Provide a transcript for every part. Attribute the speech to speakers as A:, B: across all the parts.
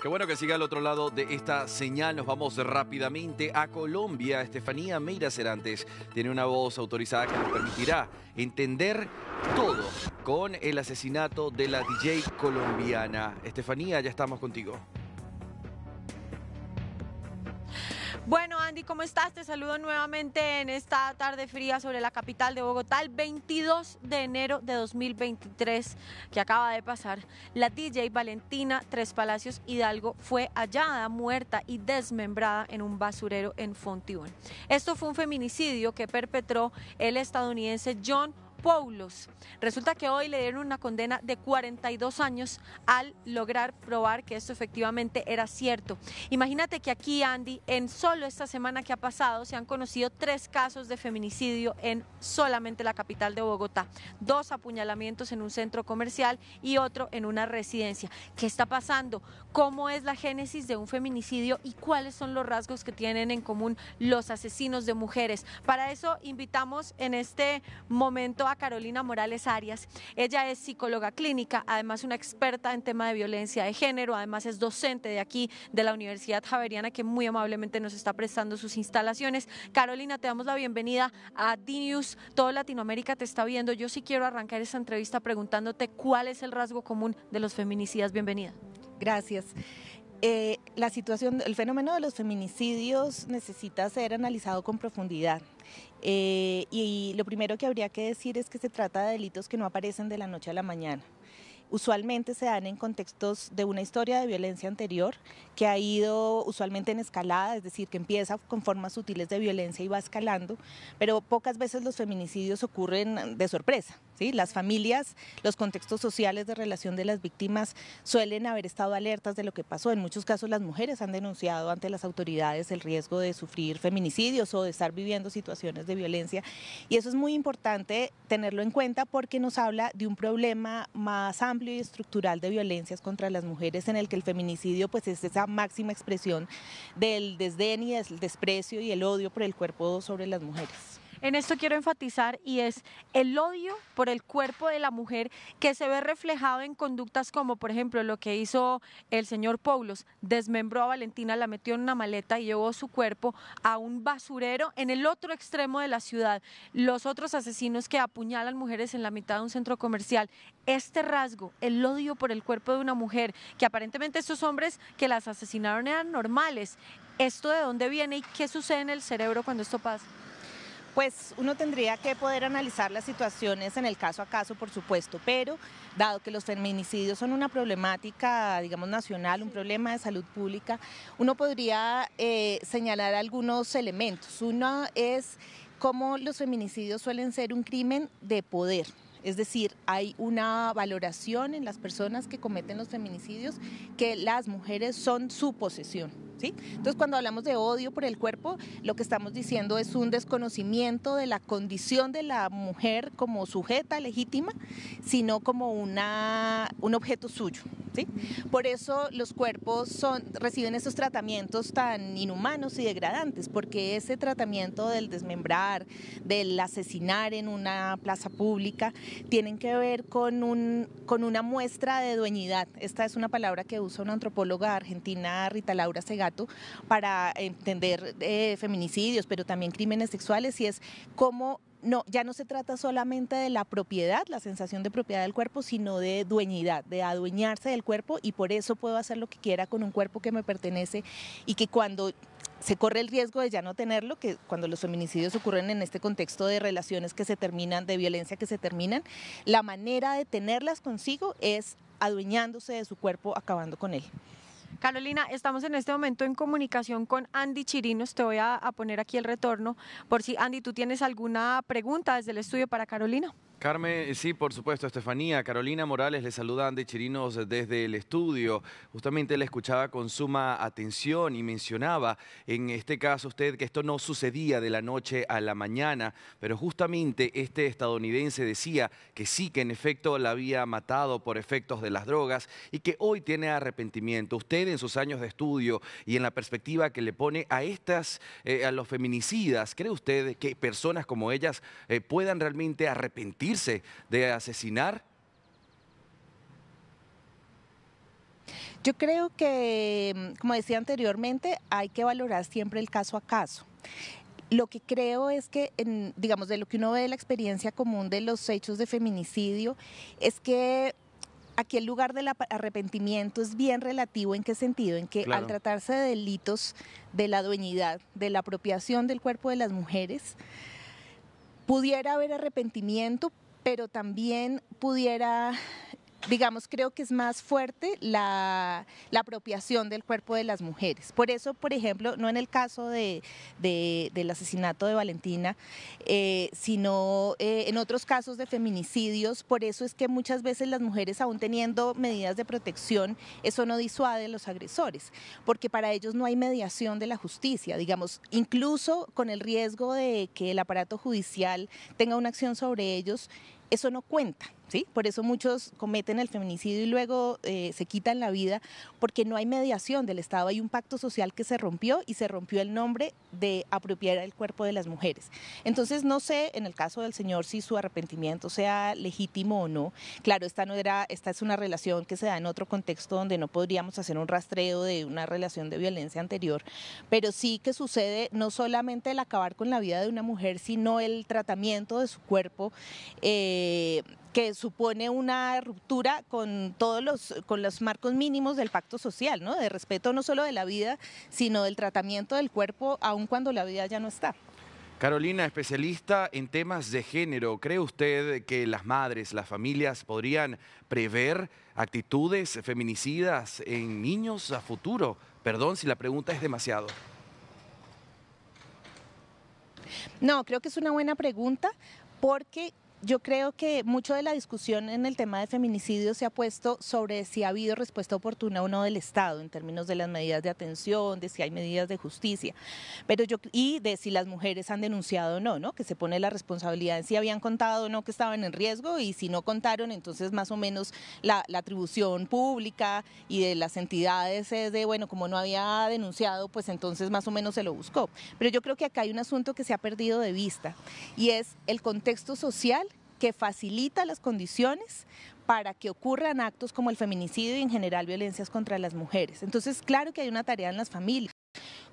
A: Qué bueno que siga al otro lado de esta señal. Nos vamos rápidamente a Colombia. Estefanía Meira Cerantes tiene una voz autorizada que nos permitirá entender todo con el asesinato de la DJ colombiana. Estefanía, ya estamos contigo.
B: Bueno, ¿cómo estás? Te saludo nuevamente en esta tarde fría sobre la capital de Bogotá, el 22 de enero de 2023, que acaba de pasar. La DJ Valentina Tres Palacios Hidalgo fue hallada muerta y desmembrada en un basurero en Fontibón. Esto fue un feminicidio que perpetró el estadounidense John Paulos. Resulta que hoy le dieron una condena de 42 años al lograr probar que esto efectivamente era cierto. Imagínate que aquí, Andy, en solo esta semana que ha pasado, se han conocido tres casos de feminicidio en solamente la capital de Bogotá. Dos apuñalamientos en un centro comercial y otro en una residencia. ¿Qué está pasando? ¿Cómo es la génesis de un feminicidio y cuáles son los rasgos que tienen en común los asesinos de mujeres? Para eso invitamos en este momento Carolina Morales Arias. Ella es psicóloga clínica, además una experta en tema de violencia de género, además es docente de aquí, de la Universidad Javeriana, que muy amablemente nos está prestando sus instalaciones. Carolina, te damos la bienvenida a d Todo Latinoamérica te está viendo. Yo sí quiero arrancar esta entrevista preguntándote cuál es el rasgo común de los feminicidas. Bienvenida. Gracias.
C: Eh, la situación, el fenómeno de los feminicidios necesita ser analizado con profundidad. Eh, y lo primero que habría que decir es que se trata de delitos que no aparecen de la noche a la mañana usualmente se dan en contextos de una historia de violencia anterior que ha ido usualmente en escalada, es decir, que empieza con formas sutiles de violencia y va escalando, pero pocas veces los feminicidios ocurren de sorpresa. Las familias, los contextos sociales de relación de las víctimas suelen haber estado alertas de lo que pasó. En muchos casos las mujeres han denunciado ante las autoridades el riesgo de sufrir feminicidios o de estar viviendo situaciones de violencia. Y eso es muy importante tenerlo en cuenta porque nos habla de un problema más amplio y estructural de violencias contra las mujeres en el que el feminicidio pues es esa máxima expresión del desdén y el desprecio y el odio por el cuerpo sobre las mujeres en esto quiero enfatizar y es el odio por el
B: cuerpo de la mujer que se ve reflejado en conductas como por ejemplo lo que hizo el señor Paulos, desmembró a Valentina, la metió en una maleta y llevó su cuerpo a un basurero en el otro extremo de la ciudad. Los otros asesinos que apuñalan mujeres en la mitad de un centro comercial. Este rasgo, el odio por el cuerpo de una mujer, que aparentemente estos hombres que las asesinaron eran normales. ¿Esto de dónde viene y qué sucede en el cerebro
C: cuando esto pasa? pues uno tendría que poder analizar las situaciones en el caso a caso, por supuesto, pero dado que los feminicidios son una problemática, digamos, nacional, un problema de salud pública, uno podría eh, señalar algunos elementos. Uno es cómo los feminicidios suelen ser un crimen de poder. Es decir, hay una valoración en las personas que cometen los feminicidios que las mujeres son su posesión. Entonces, cuando hablamos de odio por el cuerpo, lo que estamos diciendo es un desconocimiento de la condición de la mujer como sujeta legítima, sino como una, un objeto suyo. Por eso los cuerpos son, reciben esos tratamientos tan inhumanos y degradantes, porque ese tratamiento del desmembrar, del asesinar en una plaza pública, tienen que ver con, un, con una muestra de dueñidad. Esta es una palabra que usa una antropóloga argentina, Rita Laura Segato, para entender eh, feminicidios, pero también crímenes sexuales, y es cómo no, ya no se trata solamente de la propiedad, la sensación de propiedad del cuerpo, sino de dueñidad, de adueñarse del cuerpo y por eso puedo hacer lo que quiera con un cuerpo que me pertenece y que cuando se corre el riesgo de ya no tenerlo, que cuando los feminicidios ocurren en este contexto de relaciones que se terminan, de violencia que se terminan, la manera de tenerlas consigo es adueñándose de su cuerpo, acabando con él.
B: Carolina, estamos en este momento en comunicación con Andy Chirinos. Te voy a, a poner aquí el retorno por si, Andy, tú tienes alguna pregunta desde el estudio para Carolina.
A: Carmen, eh, sí, por supuesto, Estefanía, Carolina Morales, le saludan de Chirinos desde el estudio. Justamente le escuchaba con suma atención y mencionaba en este caso usted que esto no sucedía de la noche a la mañana, pero justamente este estadounidense decía que sí, que en efecto la había matado por efectos de las drogas y que hoy tiene arrepentimiento. Usted en sus años de estudio y en la perspectiva que le pone a estas, eh, a los feminicidas, ¿cree usted que personas como ellas eh, puedan realmente arrepentir? de asesinar?
C: Yo creo que, como decía anteriormente, hay que valorar siempre el caso a caso. Lo que creo es que, digamos, de lo que uno ve de la experiencia común de los hechos de feminicidio, es que aquí el lugar del arrepentimiento es bien relativo en qué sentido, en que al tratarse de delitos de la dueñidad, de la apropiación del cuerpo de las mujeres, pudiera haber arrepentimiento, pero también pudiera digamos, creo que es más fuerte la, apropiación del cuerpo de las mujeres. Por eso, por ejemplo, no en el caso de, del asesinato de Valentina, eh, sino eh, en otros casos de feminicidios, por eso es que muchas veces las mujeres, aún teniendo medidas de protección, eso no disuade a los agresores, porque para ellos no hay mediación de la justicia, digamos, incluso con el riesgo de que el aparato judicial tenga una acción sobre ellos eso no cuenta. ¿Sí? Por eso muchos cometen el feminicidio y luego eh, se quitan la vida, porque no hay mediación del Estado, hay un pacto social que se rompió y se rompió el nombre de apropiar el cuerpo de las mujeres. Entonces no sé en el caso del señor si su arrepentimiento sea legítimo o no. Claro, esta no era, esta es una relación que se da en otro contexto donde no podríamos hacer un rastreo de una relación de violencia anterior, pero sí que sucede no solamente el acabar con la vida de una mujer, sino el tratamiento de su cuerpo. Eh, eh, que supone una ruptura con todos los, con los marcos mínimos del pacto social, ¿no? de respeto no solo de la vida, sino del tratamiento del cuerpo, aun cuando la vida ya no está.
A: Carolina, especialista en temas de género, ¿cree usted que las madres, las familias podrían prever actitudes feminicidas en niños a futuro? Perdón si la pregunta es demasiado.
C: No, creo que es una buena pregunta porque yo creo que mucho de la discusión en el tema de feminicidio se ha puesto sobre si ha habido respuesta oportuna o no del Estado en términos de las medidas de atención, de si hay medidas de justicia, pero yo y de si las mujeres han denunciado o no, ¿no? Que se pone la responsabilidad en si habían contado o no que estaban en riesgo y si no contaron, entonces más o menos la, la atribución pública y de las entidades es de, bueno, como no había denunciado, pues entonces más o menos se lo buscó. Pero yo creo que acá hay un asunto que se ha perdido de vista y es el contexto social que facilita las condiciones para que ocurran actos como el feminicidio y en general violencias contra las mujeres. Entonces, claro que hay una tarea en las familias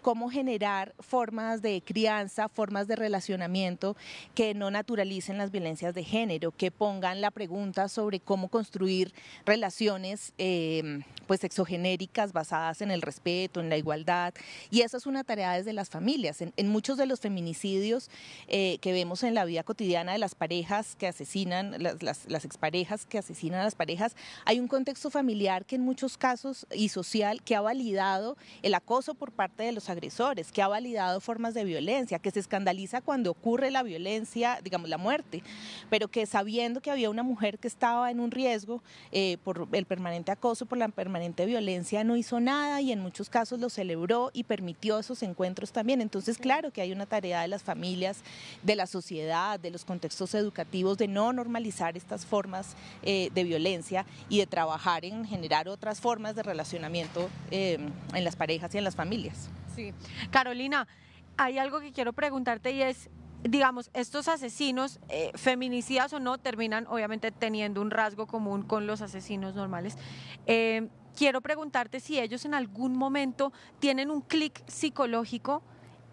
C: cómo generar formas de crianza, formas de relacionamiento que no naturalicen las violencias de género, que pongan la pregunta sobre cómo construir relaciones eh, pues exogenéricas basadas en el respeto, en la igualdad. Y esa es una tarea desde las familias. En, muchos de los feminicidios eh, que vemos en la vida cotidiana de las parejas que asesinan, las, las exparejas que asesinan a las parejas, hay un contexto familiar que en muchos casos y social que ha validado el acoso por parte de los agresores, que ha validado formas de violencia, que se escandaliza cuando ocurre la violencia, digamos la muerte, pero que sabiendo que había una mujer que estaba en un riesgo eh, por el permanente acoso, por la permanente violencia, no hizo nada y en muchos casos lo celebró y permitió esos encuentros también. Entonces, claro que hay una tarea de las familias, de la sociedad, de los contextos educativos, de no normalizar estas formas eh, de violencia y de trabajar en generar otras formas de relacionamiento eh, en las parejas y en las familias. Sí. Carolina, hay algo que quiero
B: preguntarte y es, digamos, estos asesinos, eh, feminicidas o no, terminan obviamente teniendo un rasgo común con los asesinos normales. Eh, quiero preguntarte si ellos en algún momento tienen un clic psicológico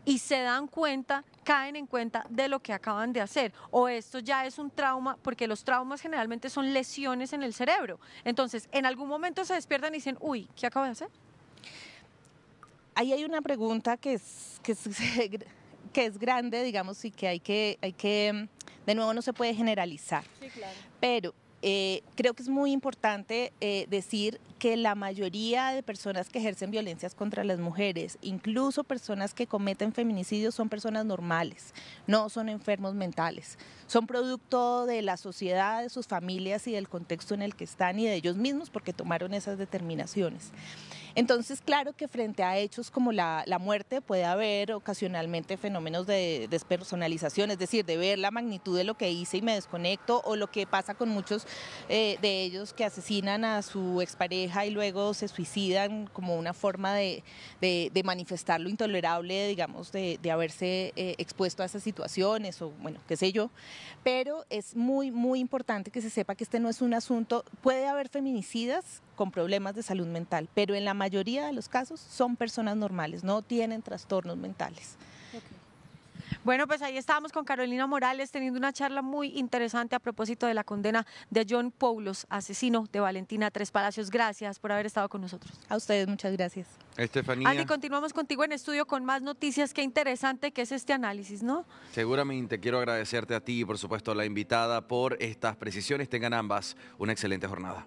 B: y se dan cuenta, caen en cuenta de lo que acaban de hacer. O esto ya es un trauma, porque los traumas generalmente son lesiones en el cerebro. Entonces, en algún momento se despiertan y dicen, uy, ¿qué acabo de hacer?
C: ahí hay una pregunta que es, que es, grande, digamos, y que hay que, hay que, de nuevo no se puede generalizar. Pero eh, creo que es muy importante eh, decir que la mayoría de personas que ejercen violencias contra las mujeres, incluso personas que cometen feminicidios, son personas normales, no son enfermos mentales, son producto de la sociedad, de sus familias y del contexto en el que están y de ellos mismos porque tomaron esas determinaciones. Entonces, claro que frente a hechos como la, muerte puede haber ocasionalmente fenómenos de despersonalización, es decir, de ver la magnitud de lo que hice y me desconecto, o lo que pasa con muchos eh, de ellos que asesinan a su expareja y luego se suicidan como una forma de, manifestar lo intolerable, digamos, de, haberse eh, expuesto a esas situaciones o, bueno, qué sé yo. Pero es muy, muy importante que se sepa que este no es un asunto, puede haber feminicidas con problemas de salud mental, pero en la mayoría de los casos son personas normales, no tienen trastornos mentales. Bueno, pues ahí
B: estábamos con Carolina Morales teniendo una charla muy interesante a propósito de la condena de John Paulos, asesino de Valentina Tres Palacios. Gracias por haber estado con nosotros. A ustedes muchas gracias.
A: Estefanía. Andy,
B: continuamos contigo en estudio con más noticias. Qué interesante que es este análisis, ¿no?
A: Seguramente quiero agradecerte a ti y por supuesto a la invitada por estas precisiones. Tengan ambas una excelente jornada.